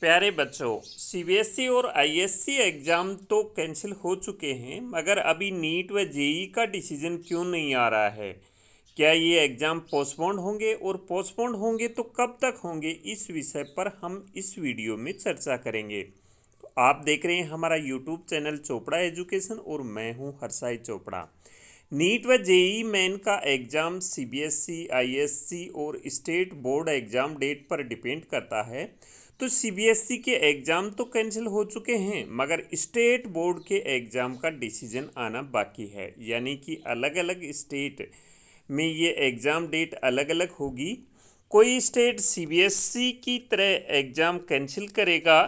प्यारे बच्चों CBSE e और आईएससी एग्ज़ाम तो कैंसिल हो चुके हैं मगर अभी नीट व जेई e का डिसीज़न क्यों नहीं आ रहा है क्या ये एग्ज़ाम पोस्टपोन्ड होंगे और पोस्टपोन्ड होंगे तो कब तक होंगे इस विषय पर हम इस वीडियो में चर्चा करेंगे तो आप देख रहे हैं हमारा यूट्यूब चैनल चोपड़ा एजुकेशन और मैं हूँ हरसाई चोपड़ा नीट व जेई मैन e का एग्ज़ाम सी बी और स्टेट बोर्ड एग्ज़ाम डेट पर डिपेंड करता है तो सीबीएसई e के एग्ज़ाम तो कैंसिल हो चुके हैं मगर स्टेट बोर्ड के एग्ज़ाम का डिसीजन आना बाकी है यानी कि अलग अलग स्टेट में ये एग्ज़ाम डेट अलग अलग होगी कोई स्टेट सीबीएसई e की तरह एग्ज़ाम कैंसिल करेगा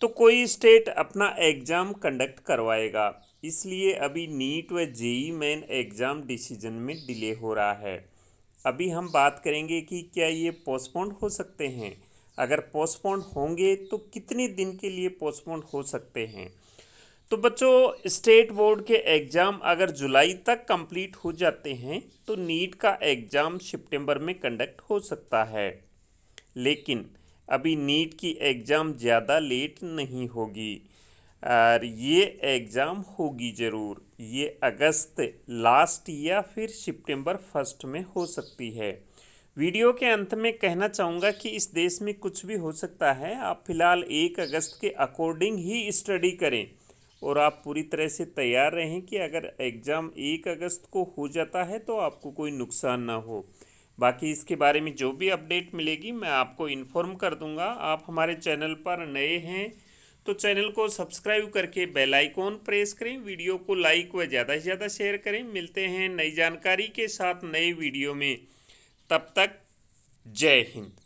तो कोई स्टेट अपना एग्ज़ाम कंडक्ट करवाएगा इसलिए अभी नीट व जेई मेन एग्ज़ाम डिसीजन में डिले हो रहा है अभी हम बात करेंगे कि क्या ये पोस्टपोन्ड हो सकते हैं अगर पोस्टपोन होंगे तो कितने दिन के लिए पोस्टपोन हो सकते हैं तो बच्चों स्टेट बोर्ड के एग्ज़ाम अगर जुलाई तक कंप्लीट हो जाते हैं तो नीट का एग्ज़ाम सितंबर में कंडक्ट हो सकता है लेकिन अभी नीट की एग्ज़ाम ज़्यादा लेट नहीं होगी और ये एग्ज़ाम होगी ज़रूर ये अगस्त लास्ट या फिर सितंबर फर्स्ट में हो सकती है वीडियो के अंत में कहना चाहूँगा कि इस देश में कुछ भी हो सकता है आप फिलहाल एक अगस्त के अकॉर्डिंग ही स्टडी करें और आप पूरी तरह से तैयार रहें कि अगर एग्ज़ाम एक अगस्त को हो जाता है तो आपको कोई नुकसान ना हो बाकी इसके बारे में जो भी अपडेट मिलेगी मैं आपको इन्फॉर्म कर दूंगा आप हमारे चैनल पर नए हैं तो चैनल को सब्सक्राइब करके बेल आइकॉन प्रेस करें वीडियो को लाइक व ज़्यादा से ज़्यादा शेयर करें मिलते हैं नई जानकारी के साथ नए वीडियो में तब तक जय हिंद